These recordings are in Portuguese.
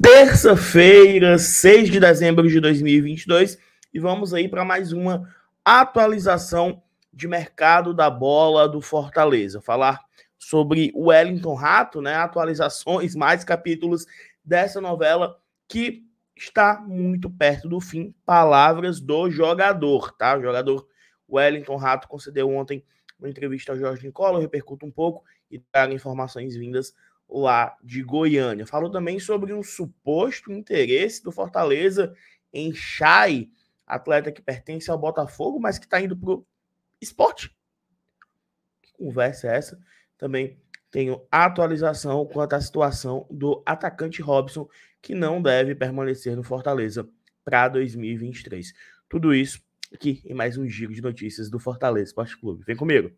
terça-feira, 6 de dezembro de 2022, e vamos aí para mais uma atualização de mercado da bola do Fortaleza. Falar sobre o Wellington Rato, né? Atualizações, mais capítulos dessa novela que está muito perto do fim. Palavras do jogador, tá? O jogador Wellington Rato concedeu ontem uma entrevista ao Jorge Nicola, Repercuta um pouco e trago informações vindas lá de Goiânia. Falou também sobre um suposto interesse do Fortaleza em Chay, atleta que pertence ao Botafogo, mas que está indo para o esporte. Que conversa é essa? Também tenho atualização quanto à situação do atacante Robson, que não deve permanecer no Fortaleza para 2023. Tudo isso aqui em mais um giro de notícias do Fortaleza Esporte Clube. Vem comigo!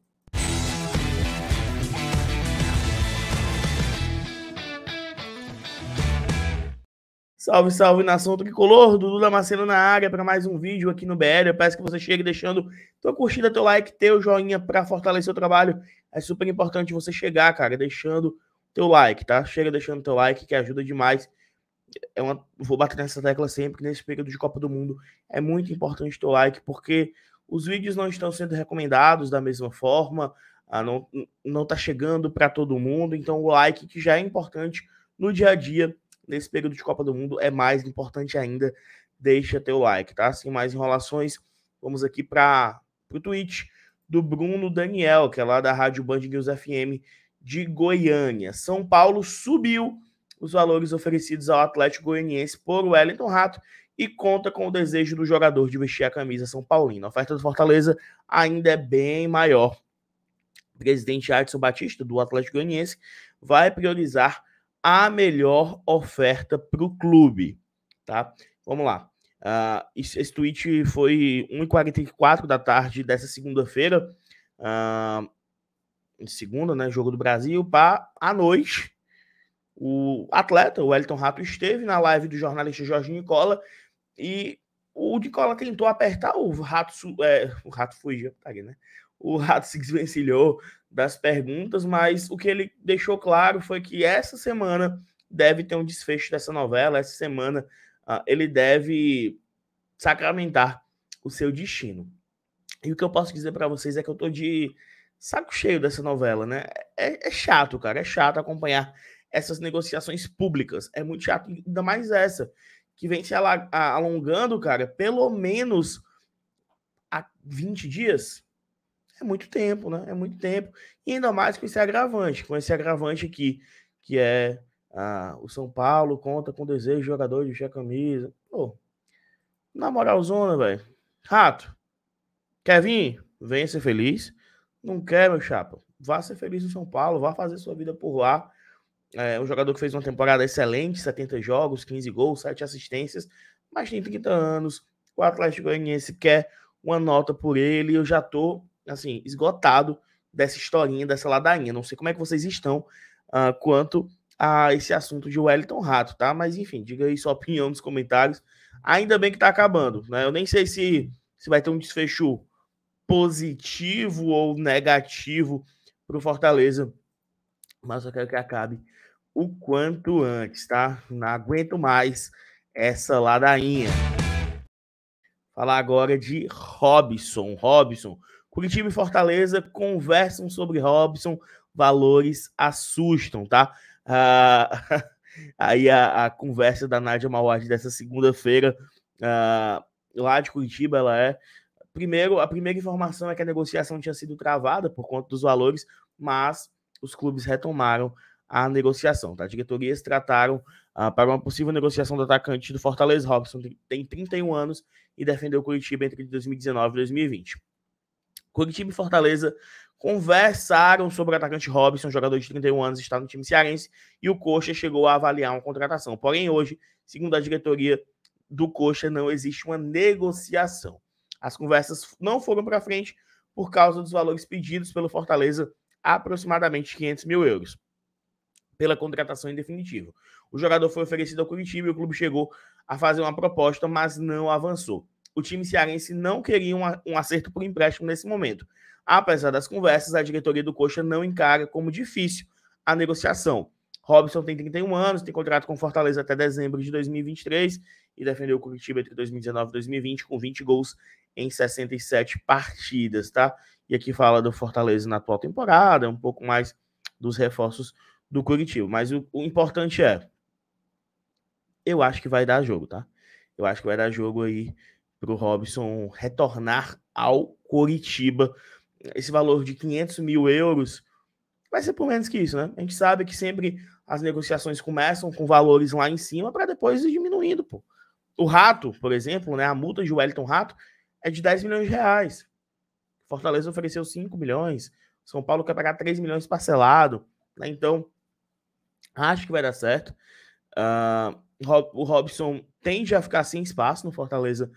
Salve, salve, nação tricolor. Dudu Damasceno na área para mais um vídeo aqui no BL. Eu peço que você chegue deixando tua curtida, teu like, teu joinha para fortalecer o trabalho. É super importante você chegar, cara, deixando teu like, tá? Chega deixando teu like que ajuda demais. É uma... Vou bater nessa tecla sempre que nesse período de Copa do Mundo é muito importante teu like porque os vídeos não estão sendo recomendados da mesma forma, ah, não, não tá chegando para todo mundo. Então, o like que já é importante no dia a dia nesse período de Copa do Mundo é mais importante ainda. Deixa teu like, tá? Sem mais enrolações, vamos aqui para o tweet do Bruno Daniel, que é lá da Rádio Band News FM de Goiânia. São Paulo subiu os valores oferecidos ao Atlético Goianiense por Wellington Rato e conta com o desejo do jogador de vestir a camisa São Paulino. A oferta do Fortaleza ainda é bem maior. O presidente Adson Batista, do Atlético Goianiense, vai priorizar a melhor oferta para o clube, tá? Vamos lá. Uh, esse, esse tweet foi 1h44 da tarde dessa segunda-feira. Uh, segunda, né? Jogo do Brasil. Para a noite, o atleta, o Elton Rato, esteve na live do jornalista Jorge Nicola e o Nicola tentou apertar o Rato. É, o Rato fugiu, tá aqui, né? O Rato se desvencilhou das perguntas, mas o que ele deixou claro foi que essa semana deve ter um desfecho dessa novela, essa semana uh, ele deve sacramentar o seu destino. E o que eu posso dizer para vocês é que eu tô de saco cheio dessa novela, né? É, é, chato, cara, é chato acompanhar essas negociações públicas, é muito chato, ainda mais essa, que vem se alongando, cara, pelo menos há 20 dias, é muito tempo, né? É muito tempo. E ainda mais com esse agravante, com esse agravante aqui, que é ah, o São Paulo conta com desejo de jogador de vestir a camisa. Pô, na moralzona, velho. Rato, quer vir? Venha ser feliz. Não quer, meu chapa. Vá ser feliz no São Paulo, vá fazer sua vida por lá. É um jogador que fez uma temporada excelente, 70 jogos, 15 gols, 7 assistências, mas tem 30 anos. O Atlético Goianiense quer uma nota por ele. Eu já tô assim, esgotado dessa historinha, dessa ladainha. Não sei como é que vocês estão uh, quanto a esse assunto de Wellington Rato, tá? Mas enfim, diga aí sua opinião nos comentários. Ainda bem que tá acabando, né? Eu nem sei se, se vai ter um desfecho positivo ou negativo pro Fortaleza, mas eu quero que acabe o quanto antes, tá? Não aguento mais essa ladainha. Falar agora de Robson. Robson, Curitiba e Fortaleza conversam sobre Robson, valores assustam, tá? Ah, aí a, a, conversa da Nádia Mauad dessa segunda-feira, ah, lá de Curitiba, ela é. Primeiro, a primeira informação é que a negociação tinha sido travada por conta dos valores, mas os clubes retomaram a negociação, tá? Diretorias trataram ah, para uma possível negociação do atacante do Fortaleza Robson, tem 31 anos e defendeu Curitiba entre 2019 e 2020. Curitiba e Fortaleza conversaram sobre o atacante Robson, jogador de 31 anos, está no time cearense, e o Coxa chegou a avaliar uma contratação. Porém, hoje, segundo a diretoria do Coxa, não existe uma negociação. As conversas não foram para frente por causa dos valores pedidos pelo Fortaleza, aproximadamente 500 mil euros, pela contratação em definitivo. O jogador foi oferecido ao Curitiba e o clube chegou a fazer uma proposta, mas não avançou o time cearense não queria um, acerto por empréstimo nesse momento. Apesar das conversas, a diretoria do Coxa não encara como difícil a negociação. Robson tem 31 anos, tem contrato com Fortaleza até dezembro de 2023 e defendeu o Curitiba entre 2019 e 2020 com 20 gols em 67 partidas, tá? E aqui fala do Fortaleza na atual temporada, um pouco mais dos reforços do Curitiba. Mas o, o importante é, eu acho que vai dar jogo, tá? Eu acho que vai dar jogo aí para o Robson retornar ao Coritiba. Esse valor de 500 mil euros vai ser por menos que isso, né? A gente sabe que sempre as negociações começam com valores lá em cima para depois ir diminuindo, pô. O Rato, por exemplo, né, a multa de Wellington Rato é de 10 milhões de reais. Fortaleza ofereceu 5 milhões. São Paulo quer pagar 3 milhões parcelado. Né? Então, acho que vai dar certo. Uh, o Robson tende a ficar sem espaço no Fortaleza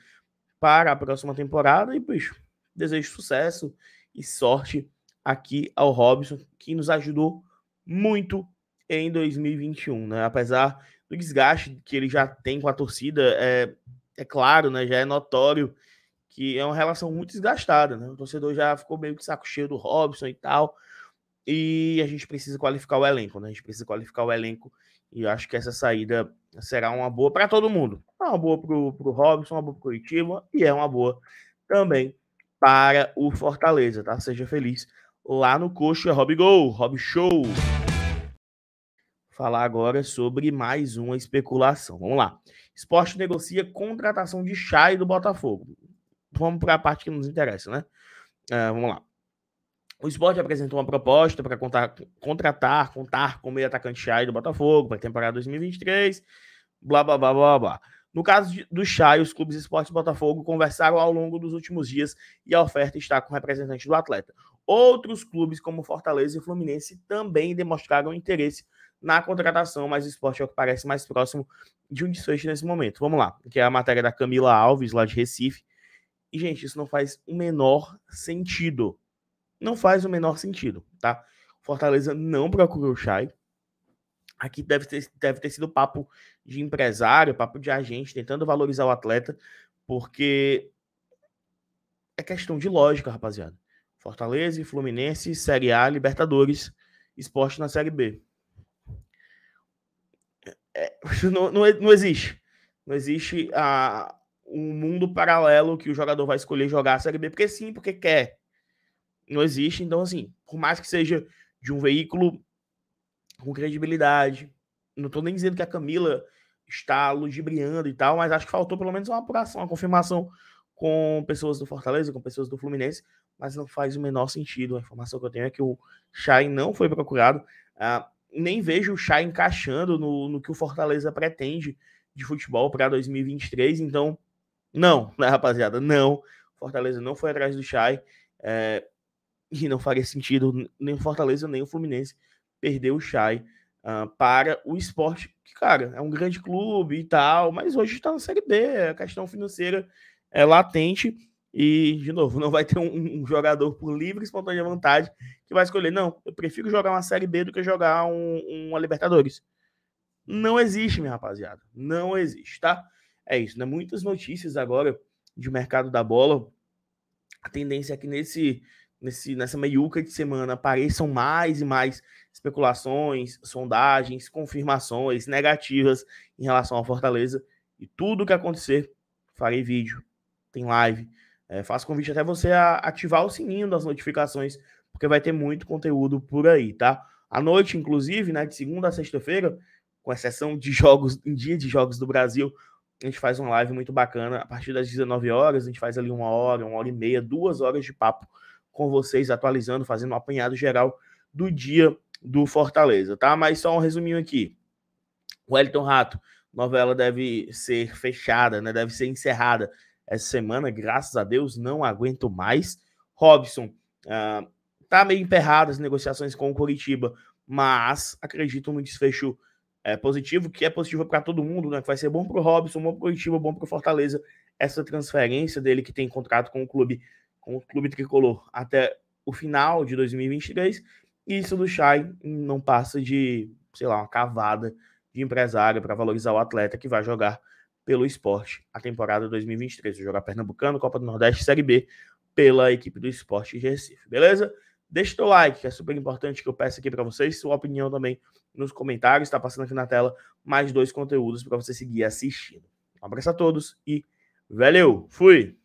para a próxima temporada. E, bicho, desejo sucesso e sorte aqui ao Robson, que nos ajudou muito em 2021, né? Apesar do desgaste que ele já tem com a torcida, é, é claro, né? Já é notório que é uma relação muito desgastada, né? O torcedor já ficou meio que saco cheio do Robson e tal. E a gente precisa qualificar o elenco, né? A gente precisa qualificar o elenco e acho que essa saída será uma boa para todo mundo. É uma boa para o Robson, uma boa para o Curitiba e é uma boa também para o Fortaleza, tá? Seja feliz lá no Coxo. É Rob Gol, Rob Show. Falar agora sobre mais uma especulação. Vamos lá. Esporte negocia contratação de Chay do Botafogo. Vamos para a parte que nos interessa, né? Uh, vamos lá. O esporte apresentou uma proposta para contratar, contar com o meio atacante Chay do Botafogo para a temporada 2023, blá, blá, blá, blá, blá. No caso do Chay, os clubes Esporte Botafogo conversaram ao longo dos últimos dias e a oferta está com o representante do atleta. Outros clubes, como Fortaleza e Fluminense, também demonstraram interesse na contratação, mas o esporte é o que parece mais próximo de um desfecho nesse momento. Vamos lá, que é a matéria da Camila Alves, lá de Recife. E, gente, isso não faz o menor sentido. Não faz o menor sentido, tá? Fortaleza não procurou o Chay. Aqui deve ter, deve ter sido papo de empresário, papo de agente, tentando valorizar o atleta, porque é questão de lógica, rapaziada. Fortaleza, Fluminense, Série A, Libertadores, esporte na Série B. É, não, não, não, existe. Não existe a, ah, um mundo paralelo que o jogador vai escolher jogar a Série B porque sim, porque quer não existe. Então, assim, por mais que seja de um veículo com credibilidade, não estou nem dizendo que a Camila está ludibriando e tal, mas acho que faltou pelo menos uma apuração, uma confirmação com pessoas do Fortaleza, com pessoas do Fluminense, mas não faz o menor sentido. A informação que eu tenho é que o Chay não foi procurado. Ah, nem vejo o Chay encaixando no, no que o Fortaleza pretende de futebol para 2023. Então, não, né, rapaziada? Não. Fortaleza não foi atrás do Chay. É, e não faria sentido nem o Fortaleza nem o Fluminense perder o Chay uh, para o esporte, que, cara, é um grande clube e tal, mas hoje está na Série B, a questão financeira é latente e, de novo, não vai ter um, um jogador por livre e espontânea vontade que vai escolher, não, eu prefiro jogar uma Série B do que jogar um, uma Libertadores. Não existe, minha rapaziada, não existe, tá? É isso, né? Muitas notícias agora de mercado da bola, a tendência é que nesse nesse, nessa meiuca de semana apareçam mais e mais especulações, sondagens, confirmações negativas em relação à Fortaleza. E tudo o que acontecer, farei vídeo, tem live. É, faço convite até você a ativar o sininho das notificações, porque vai ter muito conteúdo por aí, tá? À noite, inclusive, né, de segunda a sexta-feira, com exceção de jogos, em dia de jogos do Brasil, a gente faz uma live muito bacana. A partir das 19 horas, a gente faz ali uma hora, uma hora e meia, duas horas de papo com vocês, atualizando, fazendo um apanhado geral do dia do Fortaleza, tá? Mas só um resuminho aqui. Wellington Rato, novela deve ser fechada, né? Deve ser encerrada essa semana, graças a Deus, não aguento mais. Robson, uh, tá meio emperrado as negociações com o Coritiba, mas acredito no desfecho é, positivo, que é positivo para todo mundo, né? Que vai ser bom para o Robson, bom para o Coritiba, bom para o Fortaleza. Essa transferência dele que tem contrato com o clube com o clube tricolor até o final de 2023, e isso do Chay não passa de, sei lá, uma cavada de empresário para valorizar o atleta que vai jogar pelo esporte a temporada 2023. Jogar Pernambucano, Copa do Nordeste, Série B pela equipe do esporte de Recife, beleza? Deixa o like, que é super importante que eu peço aqui para vocês. Sua opinião também nos comentários. Está passando aqui na tela mais dois conteúdos para você seguir assistindo. Um abraço a todos e valeu! Fui!